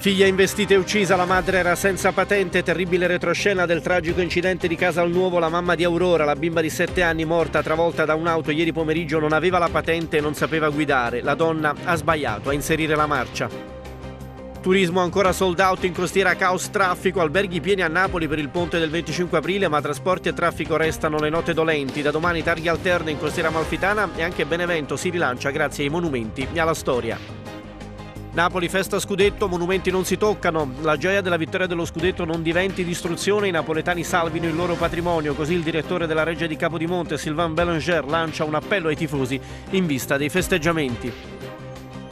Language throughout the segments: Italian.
Figlia investita e uccisa, la madre era senza patente, terribile retroscena del tragico incidente di casa al Nuovo, la mamma di Aurora, la bimba di 7 anni morta travolta da un'auto ieri pomeriggio, non aveva la patente e non sapeva guidare. La donna ha sbagliato a inserire la marcia. Turismo ancora sold out in costiera, caos traffico, alberghi pieni a Napoli per il ponte del 25 aprile, ma trasporti e traffico restano le note dolenti. Da domani targhe alterne in costiera malfitana e anche Benevento si rilancia grazie ai monumenti e alla storia. Napoli festa scudetto, monumenti non si toccano, la gioia della vittoria dello scudetto non diventi distruzione, i napoletani salvino il loro patrimonio, così il direttore della Regia di Capodimonte, Sylvain Bellanger, lancia un appello ai tifosi in vista dei festeggiamenti.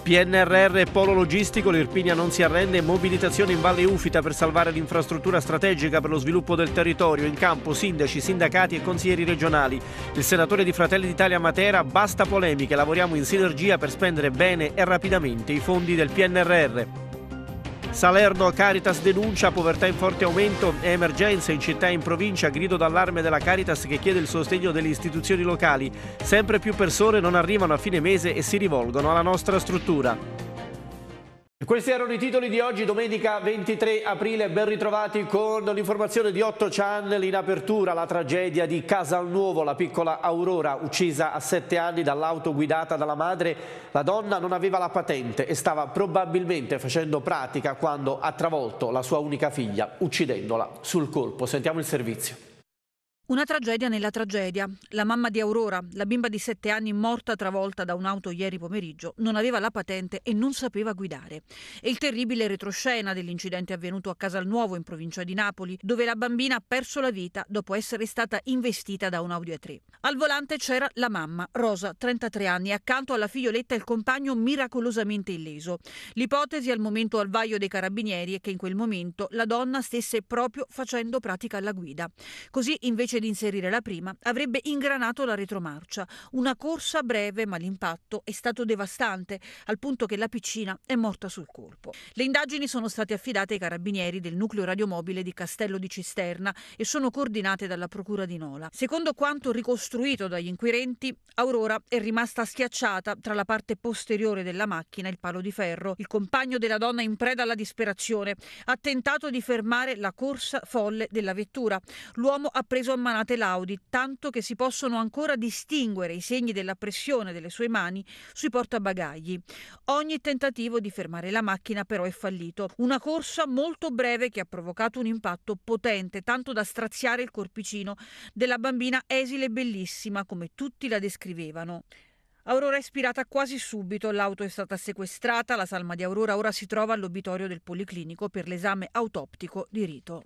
PNRR Polo Logistico, l'Irpinia non si arrende, mobilitazione in Valle Ufita per salvare l'infrastruttura strategica per lo sviluppo del territorio, in campo sindaci, sindacati e consiglieri regionali. Il senatore di Fratelli d'Italia Matera, basta polemiche, lavoriamo in sinergia per spendere bene e rapidamente i fondi del PNRR. Salerno Caritas denuncia povertà in forte aumento e emergenze in città e in provincia, grido d'allarme della Caritas che chiede il sostegno delle istituzioni locali. Sempre più persone non arrivano a fine mese e si rivolgono alla nostra struttura. Questi erano i titoli di oggi, domenica 23 aprile, ben ritrovati con l'informazione di 8 channel in apertura, la tragedia di Casalnuovo, la piccola Aurora uccisa a 7 anni dall'auto guidata dalla madre, la donna non aveva la patente e stava probabilmente facendo pratica quando ha travolto la sua unica figlia, uccidendola sul colpo. Sentiamo il servizio. Una tragedia nella tragedia. La mamma di Aurora, la bimba di 7 anni morta travolta da un'auto ieri pomeriggio, non aveva la patente e non sapeva guidare. E il terribile retroscena dell'incidente avvenuto a Casalnuovo in provincia di Napoli, dove la bambina ha perso la vita dopo essere stata investita da un Audi A3. Al volante c'era la mamma, Rosa, 33 anni, e accanto alla figlioletta il compagno miracolosamente illeso. L'ipotesi al momento al vaio dei carabinieri è che in quel momento la donna stesse proprio facendo pratica alla guida. Così invece invece di inserire la prima, avrebbe ingranato la retromarcia. Una corsa breve, ma l'impatto è stato devastante, al punto che la piccina è morta sul colpo. Le indagini sono state affidate ai carabinieri del nucleo radiomobile di Castello di Cisterna e sono coordinate dalla Procura di Nola. Secondo quanto ricostruito dagli inquirenti, Aurora è rimasta schiacciata tra la parte posteriore della macchina e il palo di ferro. Il compagno della donna in preda alla disperazione ha tentato di fermare la corsa folle della vettura. L'uomo ha preso a emanate laudi, tanto che si possono ancora distinguere i segni della pressione delle sue mani sui portabagagli. Ogni tentativo di fermare la macchina però è fallito. Una corsa molto breve che ha provocato un impatto potente, tanto da straziare il corpicino della bambina esile e bellissima, come tutti la descrivevano. Aurora è ispirata quasi subito, l'auto è stata sequestrata, la salma di Aurora ora si trova all'obitorio del Policlinico per l'esame autoptico di rito.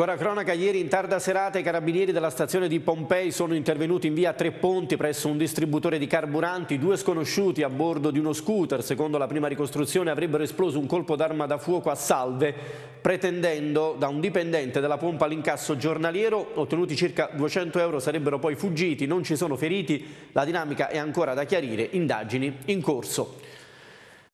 Ancora cronaca, ieri in tarda serata i carabinieri della stazione di Pompei sono intervenuti in via Tre Ponti presso un distributore di carburanti. Due sconosciuti a bordo di uno scooter, secondo la prima ricostruzione, avrebbero esploso un colpo d'arma da fuoco a salve, pretendendo da un dipendente della pompa l'incasso giornaliero. Ottenuti circa 200 euro sarebbero poi fuggiti, non ci sono feriti. La dinamica è ancora da chiarire, indagini in corso.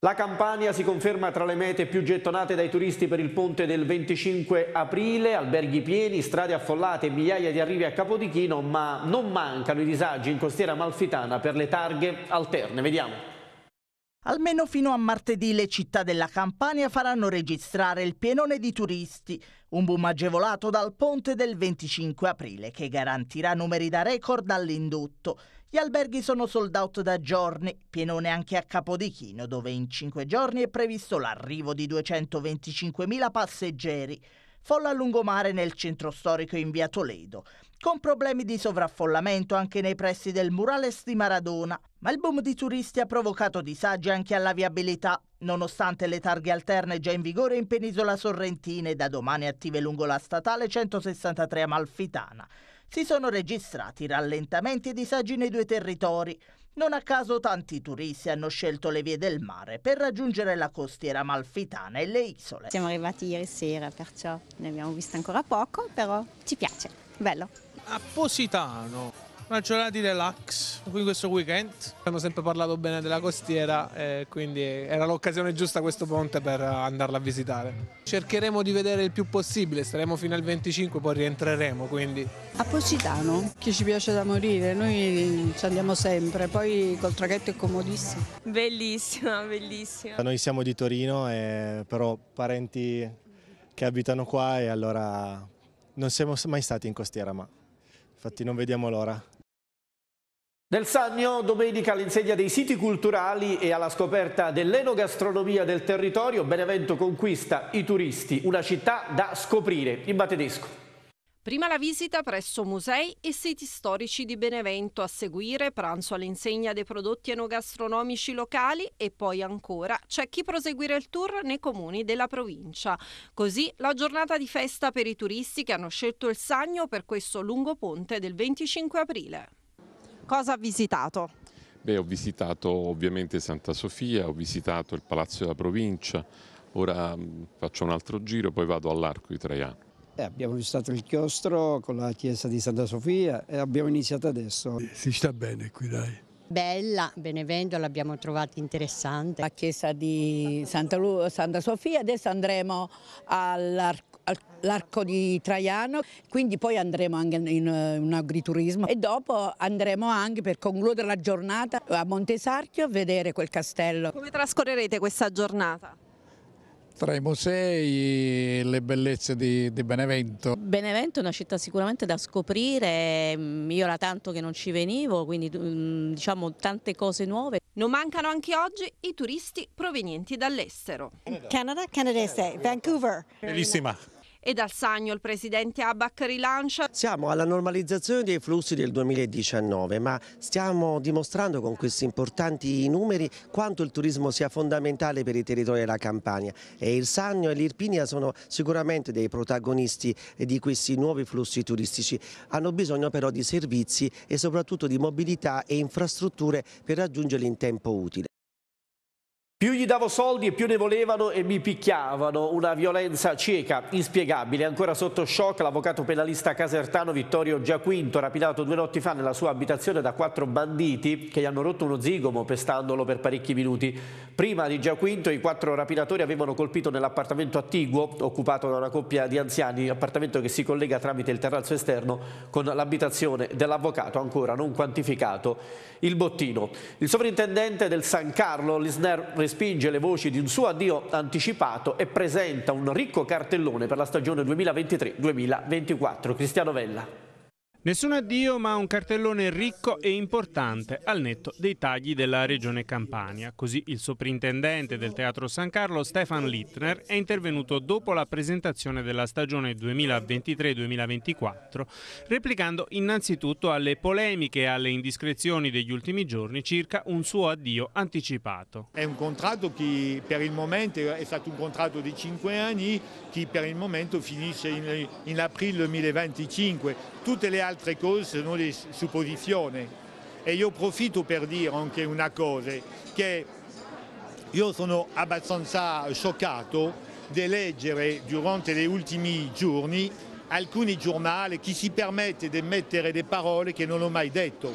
La Campania si conferma tra le mete più gettonate dai turisti per il ponte del 25 aprile, alberghi pieni, strade affollate e migliaia di arrivi a Capodichino, ma non mancano i disagi in costiera amalfitana per le targhe alterne. Vediamo. Almeno fino a martedì le città della Campania faranno registrare il pienone di turisti, un boom agevolato dal ponte del 25 aprile che garantirà numeri da record all'indotto. Gli alberghi sono sold out da giorni, pienone anche a Capodichino, dove in cinque giorni è previsto l'arrivo di 225.000 passeggeri. Folla a lungomare nel centro storico in via Toledo, con problemi di sovraffollamento anche nei pressi del murales di Maradona. Ma il boom di turisti ha provocato disagi anche alla viabilità, nonostante le targhe alterne già in vigore in penisola sorrentina e da domani attive lungo la statale 163 Amalfitana si sono registrati rallentamenti e disagi nei due territori. Non a caso tanti turisti hanno scelto le vie del mare per raggiungere la costiera malfitana e le isole. Siamo arrivati ieri sera, perciò ne abbiamo vista ancora poco, però ci piace, bello. A Positano Lancionati relax qui questo weekend. Hanno sempre parlato bene della costiera eh, quindi era l'occasione giusta questo ponte per andarla a visitare. Cercheremo di vedere il più possibile, staremo fino al 25 poi rientreremo quindi. A Positano che ci piace da morire, noi ci andiamo sempre, poi col traghetto è comodissimo. Bellissima, bellissima. Noi siamo di Torino eh, però parenti che abitano qua e allora non siamo mai stati in costiera ma infatti non vediamo l'ora. Nel Sannio, domenica all'insegna dei siti culturali e alla scoperta dell'enogastronomia del territorio, Benevento conquista i turisti, una città da scoprire in tedesco. Prima la visita presso musei e siti storici di Benevento, a seguire pranzo all'insegna dei prodotti enogastronomici locali e poi ancora c'è chi proseguire il tour nei comuni della provincia. Così la giornata di festa per i turisti che hanno scelto il Sagno per questo lungo ponte del 25 aprile. Cosa ha visitato? Beh, ho visitato ovviamente Santa Sofia, ho visitato il Palazzo della Provincia, ora mm, faccio un altro giro, poi vado all'Arco di Traiano. Eh, abbiamo visitato il chiostro con la chiesa di Santa Sofia e abbiamo iniziato adesso. Eh, si sta bene qui, dai bella, Benevento l'abbiamo trovata interessante. La chiesa di Santa, Lu Santa Sofia, adesso andremo all'Arco all'arco di Traiano, quindi poi andremo anche in un eh, agriturismo e dopo andremo anche per concludere la giornata a Montesarchio a vedere quel castello. Come trascorrerete questa giornata? tra i musei e le bellezze di, di, Benevento. Benevento è una città sicuramente da scoprire, mm, io era tanto che non ci venivo, quindi mm, diciamo tante cose nuove. Non mancano anche oggi i turisti provenienti dall'estero. Canada, Canada, Vancouver. Bellissima. E dal Sagno il presidente Abac rilancia. Siamo alla normalizzazione dei flussi del 2019, ma stiamo dimostrando con questi importanti numeri quanto il turismo sia fondamentale per i territori della Campania e il Sagno e l'Irpinia sono sicuramente dei protagonisti di questi nuovi flussi turistici. Hanno bisogno però di servizi e soprattutto di mobilità e infrastrutture per raggiungerli in tempo utile. Più gli davo soldi e più ne volevano e mi picchiavano, una violenza cieca, inspiegabile. Ancora sotto shock l'avvocato penalista casertano Vittorio Giaquinto, rapinato due notti fa nella sua abitazione da quattro banditi che gli hanno rotto uno zigomo pestandolo per parecchi minuti. Prima di Giaquinto i quattro rapinatori avevano colpito nell'appartamento attiguo, occupato da una coppia di anziani, appartamento che si collega tramite il terrazzo esterno con l'abitazione dell'avvocato, ancora non quantificato, il bottino. Il sovrintendente del San Carlo, Lisner, responsabile respinge le voci di un suo addio anticipato e presenta un ricco cartellone per la stagione 2023-2024. Cristiano Vella. Nessun addio ma un cartellone ricco e importante al netto dei tagli della regione Campania. Così il soprintendente del Teatro San Carlo Stefan Littner è intervenuto dopo la presentazione della stagione 2023-2024 replicando innanzitutto alle polemiche e alle indiscrezioni degli ultimi giorni circa un suo addio anticipato. È un contratto che per il momento è stato un contratto di 5 anni che per il momento finisce in, in aprile 2025. Tutte le altre altre cose sono le supposizioni. E io approfitto per dire anche una cosa, che io sono abbastanza scioccato di leggere durante gli ultimi giorni alcuni giornali che si permettono di mettere delle parole che non ho mai detto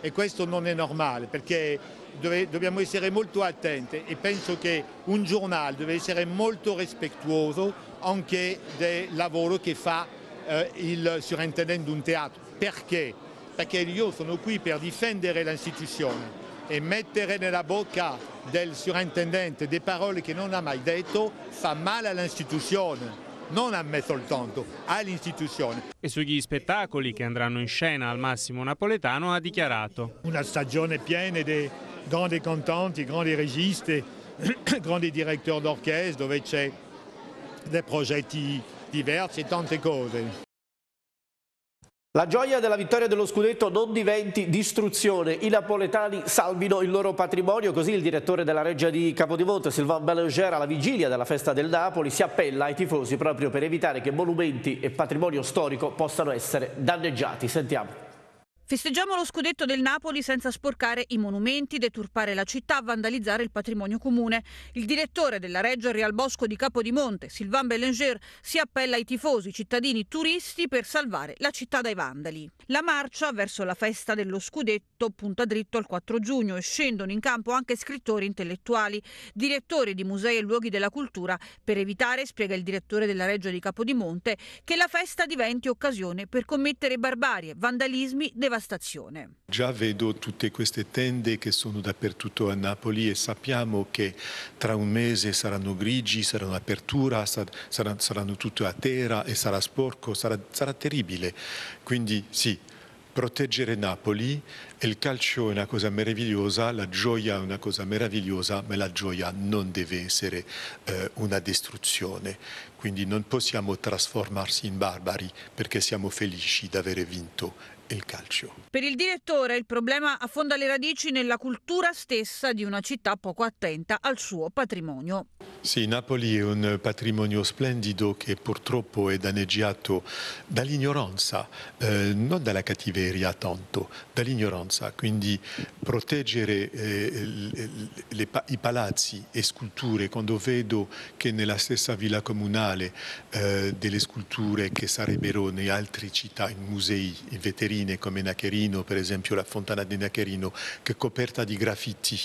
e questo non è normale perché dobbiamo essere molto attenti e penso che un giornale deve essere molto rispettoso anche del lavoro che fa eh, il surintendente di un teatro. Perché? Perché io sono qui per difendere l'istituzione e mettere nella bocca del surintendente delle parole che non ha mai detto fa male all'istituzione non a me soltanto, all'istituzione. E sugli spettacoli che andranno in scena al Massimo Napoletano ha dichiarato. Una stagione piena di grandi cantanti, grandi registi, grandi direttori d'orchestra dove c'è dei progetti diversi e tante cose. La gioia della vittoria dello scudetto non diventi distruzione, i napoletani salvino il loro patrimonio, così il direttore della Reggia di Capodimonte, Sylvain Belanger, alla vigilia della festa del Napoli, si appella ai tifosi proprio per evitare che monumenti e patrimonio storico possano essere danneggiati. Sentiamo. Festeggiamo lo scudetto del Napoli senza sporcare i monumenti, deturpare la città, vandalizzare il patrimonio comune. Il direttore della Reggio Real Bosco di Capodimonte, Sylvain Bellinger, si appella ai tifosi, cittadini, turisti per salvare la città dai vandali. La marcia verso la festa dello scudetto punta dritto al 4 giugno e scendono in campo anche scrittori intellettuali, direttori di musei e luoghi della cultura per evitare, spiega il direttore della Reggio di Capodimonte, che la festa diventi occasione per commettere barbarie, vandalismi, devastazioni devastazione. Già vedo tutte queste tende che sono dappertutto a Napoli e sappiamo che tra un mese saranno grigi, saranno apertura, saranno, saranno tutto a terra e sarà sporco, sarà, sarà terribile. Quindi sì, proteggere Napoli e il calcio è una cosa meravigliosa, la gioia è una cosa meravigliosa, ma la gioia non deve essere eh, una distruzione. Quindi non possiamo trasformarsi in barbari perché siamo felici di aver vinto il calcio. Per il direttore il problema affonda le radici nella cultura stessa di una città poco attenta al suo patrimonio. Sì, Napoli è un patrimonio splendido che purtroppo è danneggiato dall'ignoranza, eh, non dalla cattiveria tanto, dall'ignoranza. Quindi proteggere eh, le, le, i palazzi e sculture, quando vedo che nella stessa villa comunale eh, delle sculture che sarebbero in altre città, in musei, in veterini, cittadine come Nacherino, per esempio la fontana di Nacherino, che è coperta di graffiti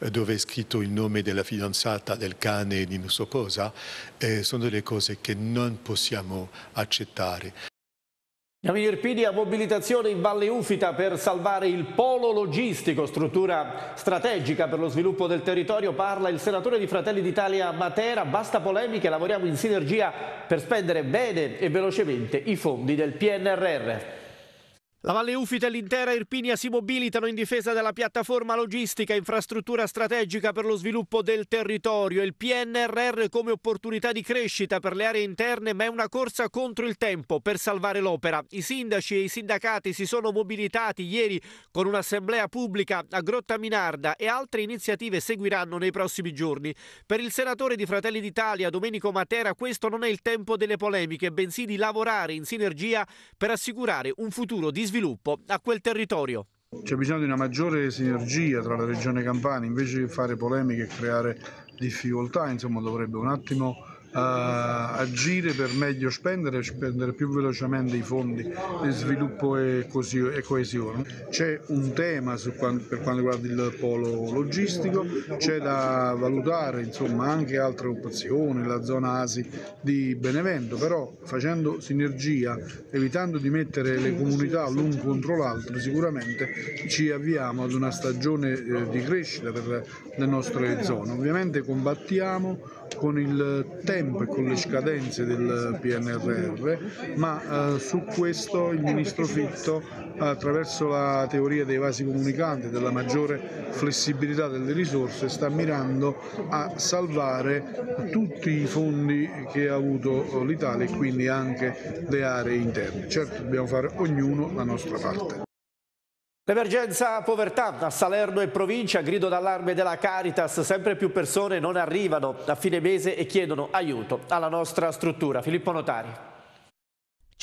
eh, dove è scritto il nome della fidanzata, del cane e di non so cosa, eh, sono delle cose che non possiamo accettare. Amici a mobilitazione in Valle Ufita per salvare il polo logistico, struttura strategica per lo sviluppo del territorio, parla il senatore di Fratelli d'Italia Matera, basta polemiche, lavoriamo in sinergia per spendere bene e velocemente i fondi del PNRR. La Valle Ufita e l'intera Irpinia si mobilitano in difesa della piattaforma logistica, infrastruttura strategica per lo sviluppo del territorio. Il PNRR come opportunità di crescita per le aree interne, ma è una corsa contro il tempo per salvare l'opera. I sindaci e i sindacati si sono mobilitati ieri con un'assemblea pubblica a Grotta Minarda e altre iniziative seguiranno nei prossimi giorni. Per il senatore di Fratelli d'Italia, Domenico Matera, questo non è il tempo delle polemiche, bensì di lavorare in sinergia per assicurare un futuro di sviluppo sviluppo a quel territorio. C'è bisogno di una maggiore sinergia tra la regione Campania, invece di fare polemiche e creare difficoltà, insomma, dovrebbe un attimo agire per meglio spendere, e spendere più velocemente i fondi di sviluppo e, coesione. C'è un tema quanto, per quanto riguarda il polo logistico, c'è da valutare insomma, anche altre opzioni, la zona ASI di Benevento, però facendo sinergia, evitando di mettere le comunità l'un contro l'altro, sicuramente ci avviamo ad una stagione eh, di crescita per le nostre zone. Ovviamente combattiamo con il tempo e con le scadenze del PNRR, ma eh, su questo il ministro Fitto attraverso la teoria dei vasi comunicanti, e della maggiore flessibilità delle risorse, sta mirando a salvare tutti i fondi che ha avuto l'Italia e quindi anche le aree interne. Certo dobbiamo fare ognuno la nostra parte. L'emergenza povertà a Salerno e provincia, grido d'allarme della Caritas, sempre più persone non arrivano a fine mese e chiedono aiuto alla nostra struttura. Filippo Notari.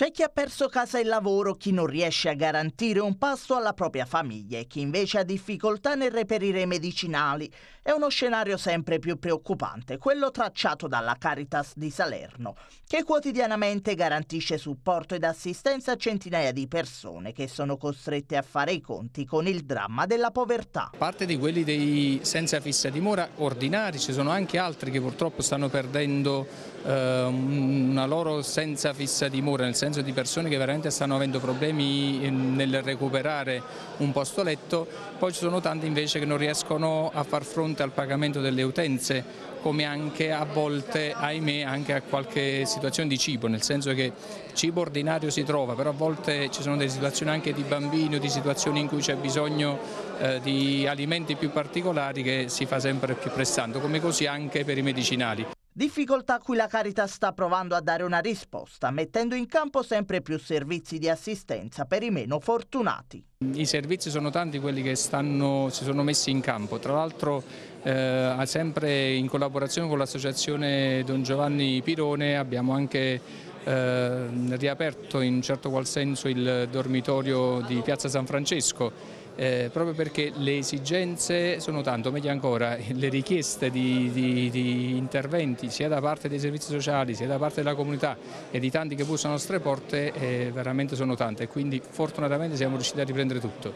C'è chi ha perso casa e lavoro, chi non riesce a garantire un pasto alla propria famiglia e chi invece ha difficoltà nel reperire i medicinali. È uno scenario sempre più preoccupante, quello tracciato dalla Caritas di Salerno, che quotidianamente garantisce supporto ed assistenza a centinaia di persone che sono costrette a fare i conti con il dramma della povertà. parte di quelli dei senza fissa dimora ordinari, ci sono anche altri che purtroppo stanno perdendo eh, una loro senza fissa dimora, nel senso senso di persone che veramente stanno avendo problemi eh, nel recuperare un posto letto, poi ci sono tanti invece che non riescono a far fronte al pagamento delle utenze come anche a volte, ahimè, anche a qualche situazione di cibo, nel senso che cibo ordinario si trova, però a volte ci sono delle situazioni anche di bambini o di situazioni in cui c'è bisogno eh, di alimenti più particolari che si fa sempre più prestando, come così anche per i medicinali. Difficoltà a cui la carità sta provando a dare una risposta, mettendo in campo sempre più servizi di assistenza per i meno fortunati. I servizi sono tanti quelli che stanno, si sono messi in campo, tra l'altro eh, sempre in collaborazione con l'associazione Don Giovanni Pirone abbiamo anche eh, riaperto in un certo qual senso il dormitorio di Piazza San Francesco eh, proprio perché le esigenze sono tanto, meglio ancora, le richieste di, di, di, interventi sia da parte dei servizi sociali sia da parte della comunità e di tanti che bussano alle nostre porte eh, veramente sono tante, e quindi fortunatamente siamo riusciti a riprendere tutto.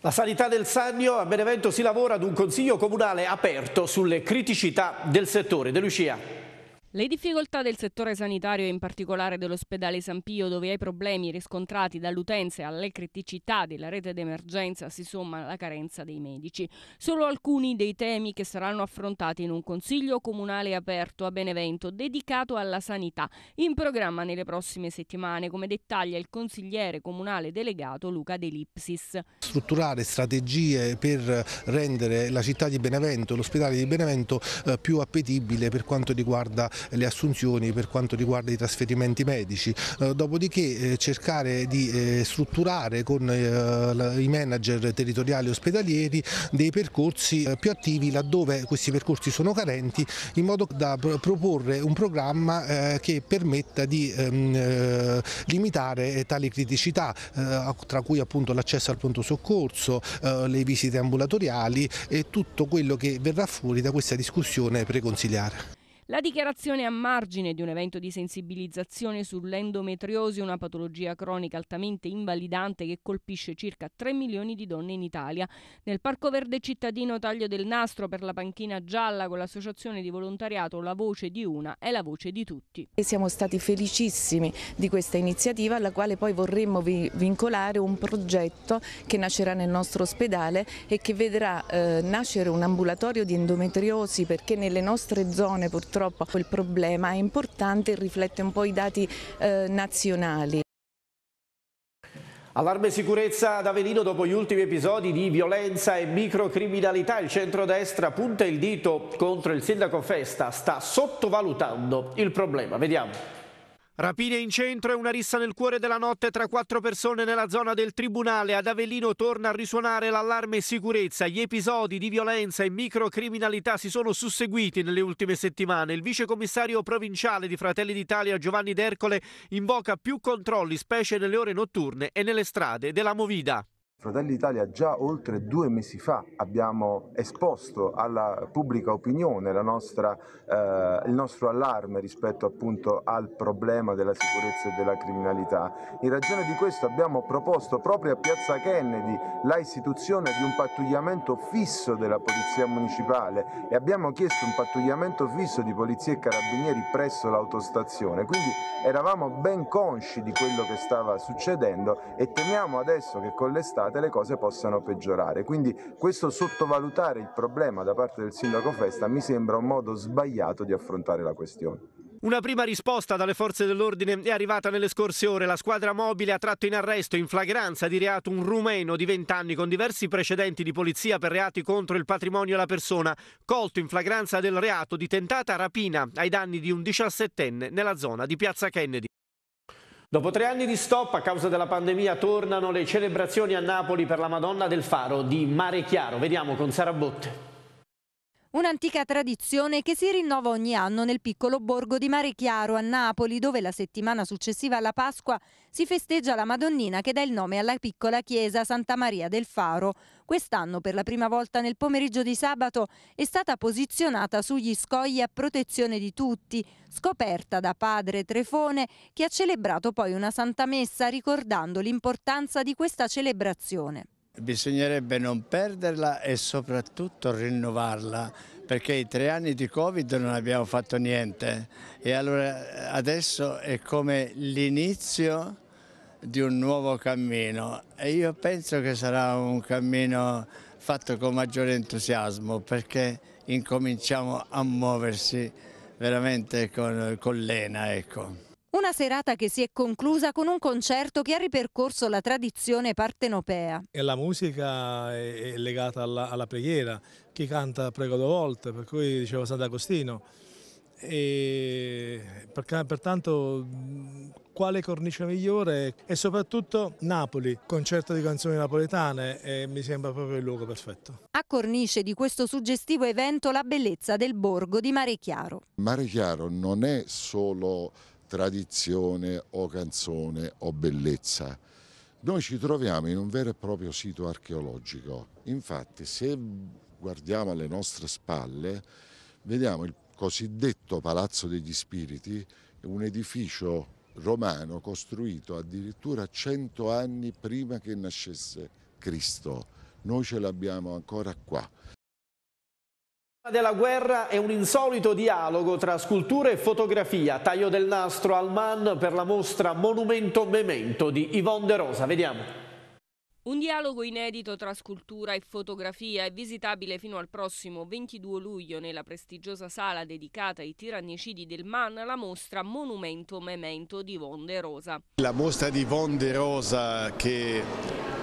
La sanità del Sannio a Benevento si lavora ad un consiglio comunale aperto sulle criticità del settore. De Lucia. Le difficoltà del settore sanitario, e in particolare dell'ospedale San Pio, dove ai problemi riscontrati dall'utenza e alle criticità della rete d'emergenza si somma la carenza dei medici. Solo alcuni dei temi che saranno affrontati in un consiglio comunale aperto a Benevento dedicato alla sanità, in programma nelle prossime settimane, come dettaglia il consigliere comunale delegato Luca De Lipsis. Strutturare strategie per rendere la città di Benevento, l'ospedale di Benevento, eh, più appetibile per quanto riguarda le assunzioni per quanto riguarda i trasferimenti medici, eh, dopodiché eh, cercare di eh, strutturare con i manager territoriali ospedalieri dei percorsi più attivi laddove questi percorsi sono carenti in modo da proporre un programma che permetta di ehm, limitare tali criticità tra cui appunto l'accesso al pronto soccorso, le visite ambulatoriali e tutto quello che verrà fuori da questa discussione preconsigliare. La dichiarazione a margine di un evento di sensibilizzazione sull'endometriosi, una patologia cronica altamente invalidante che colpisce circa 3 milioni di donne in Italia. Nel Parco Verde Cittadino Taglio del Nastro per la panchina gialla con l'associazione di volontariato La Voce di Una è la voce di tutti. Siamo stati felicissimi di questa iniziativa alla quale poi vorremmo vincolare un progetto che nascerà nel nostro ospedale e che vedrà eh, nascere un ambulatorio di endometriosi perché nelle nostre zone purtroppo purtroppo il problema è importante e riflette un po' i dati eh, nazionali. Allarme sicurezza ad Avellino dopo gli ultimi episodi di violenza e microcriminalità. Il centrodestra punta il dito contro il sindaco Festa, sta sottovalutando il problema. Vediamo. Rapine in centro e una rissa nel cuore della notte tra quattro persone nella zona del tribunale. Ad Avellino torna a risuonare l'allarme sicurezza. Gli episodi di violenza e microcriminalità si sono susseguiti nelle ultime settimane. Il vicecommissario provinciale di Fratelli d'Italia Giovanni D'Ercole invoca più controlli, specie nelle ore notturne e nelle strade della Movida. Fratelli d'Italia già oltre due mesi fa abbiamo esposto alla pubblica opinione nostra, eh, il nostro allarme rispetto appunto al problema della sicurezza e della criminalità. In ragione di questo abbiamo proposto proprio a Piazza Kennedy la istituzione di un pattugliamento fisso della Polizia Municipale e abbiamo chiesto un pattugliamento fisso di Polizia e Carabinieri presso l'autostazione. Quindi eravamo ben consci di quello che stava succedendo e temiamo adesso che con l'estate complicate le cose possano peggiorare. Quindi questo sottovalutare il problema da parte del sindaco Festa mi sembra un modo sbagliato di affrontare la questione. Una prima risposta dalle forze dell'ordine è arrivata nelle scorse ore. La squadra mobile ha tratto in arresto in flagranza di reato un rumeno di 20 anni con diversi precedenti di polizia per reati contro il patrimonio e la persona, colto in flagranza del reato di tentata rapina ai danni di un 17enne nella zona di Piazza Kennedy. Dopo tre anni di stop a causa della pandemia tornano le celebrazioni a Napoli per la Madonna del Faro di Mare Chiaro. Vediamo con Sara Botte. Un'antica tradizione che si rinnova ogni anno nel piccolo borgo di Mare Chiaro a Napoli, dove la settimana successiva alla Pasqua si festeggia la Madonnina che dà il nome alla piccola chiesa Santa Maria del Faro. Quest'anno, per la prima volta nel pomeriggio di sabato, è stata posizionata sugli scogli a protezione di tutti, scoperta da padre Trefone, che ha celebrato poi una Santa Messa ricordando l'importanza di questa celebrazione. Bisognerebbe non perderla e soprattutto rinnovarla perché i tre anni di Covid non abbiamo fatto niente e allora adesso è come l'inizio di un nuovo cammino e io penso che sarà un cammino fatto con maggiore entusiasmo perché incominciamo a muoversi veramente con, con l'ENA. Ecco. Una serata che si è conclusa con un concerto che ha ripercorso la tradizione partenopea. E la musica è legata alla, alla preghiera, chi canta prega due volte, per cui diceva Sant'Agostino. Per, pertanto quale cornice migliore e soprattutto Napoli, concerto di canzoni napoletane e mi sembra proprio il luogo perfetto. A cornice di questo suggestivo evento la bellezza del borgo di Mare Chiaro. Mare Chiaro non è solo tradizione o canzone o bellezza. Noi ci troviamo in un vero e proprio sito archeologico, infatti se guardiamo alle nostre spalle vediamo il cosiddetto Palazzo degli Spiriti, un edificio romano costruito addirittura 100 anni prima che nascesse Cristo. Noi ce l'abbiamo ancora qua della guerra è un insolito dialogo tra scultura e fotografia, taglio del nastro al man per la mostra Monumento Memento di Yvonne De Rosa. Vediamo. Un dialogo inedito tra scultura e fotografia è visitabile fino al prossimo 22 luglio nella prestigiosa sala dedicata ai tirannicidi del MAN, la mostra Monumento Memento di Von de Rosa. La mostra di Von de Rosa che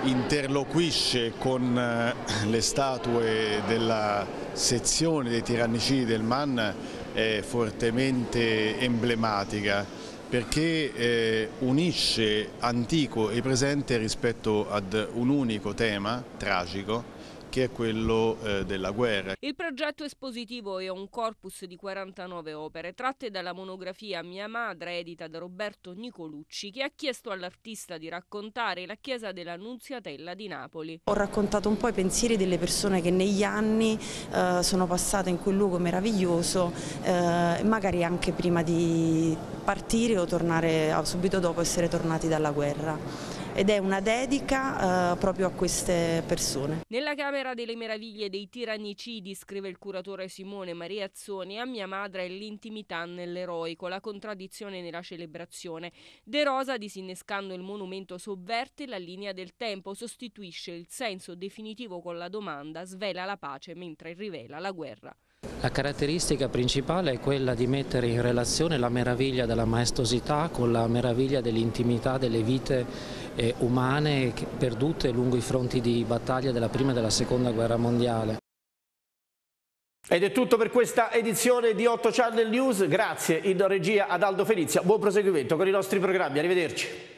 interloquisce con eh, le statue della sezione dei tirannicidi del MAN è fortemente emblematica perché eh, unisce antico e presente rispetto ad un unico tema tragico che è quello eh, della guerra. Il progetto espositivo è un corpus di 49 opere tratte dalla monografia Mia madre edita da Roberto Nicolucci che ha chiesto all'artista di raccontare la chiesa della Nunziatella di Napoli. Ho raccontato un po' i pensieri delle persone che negli anni eh, sono passate in quel luogo meraviglioso, eh, magari anche prima di partire o tornare subito dopo essere tornati dalla guerra ed è una dedica eh, proprio a queste persone. Nella Camera delle Meraviglie dei Tirannicidi, scrive il curatore Simone Maria Azzoni, a mia madre è l'intimità nell'eroico, la contraddizione nella celebrazione. De Rosa, disinnescando il monumento, sovverte la linea del tempo, sostituisce il senso definitivo con la domanda, svela la pace mentre rivela la guerra. La caratteristica principale è quella di mettere in relazione la meraviglia della maestosità con la meraviglia dell'intimità delle vite eh, umane perdute lungo i fronti di battaglia della prima e della seconda guerra mondiale. Ed è tutto per questa edizione di 8 Channel News, grazie in regia ad Aldo Felizia, buon proseguimento con i nostri programmi, arrivederci.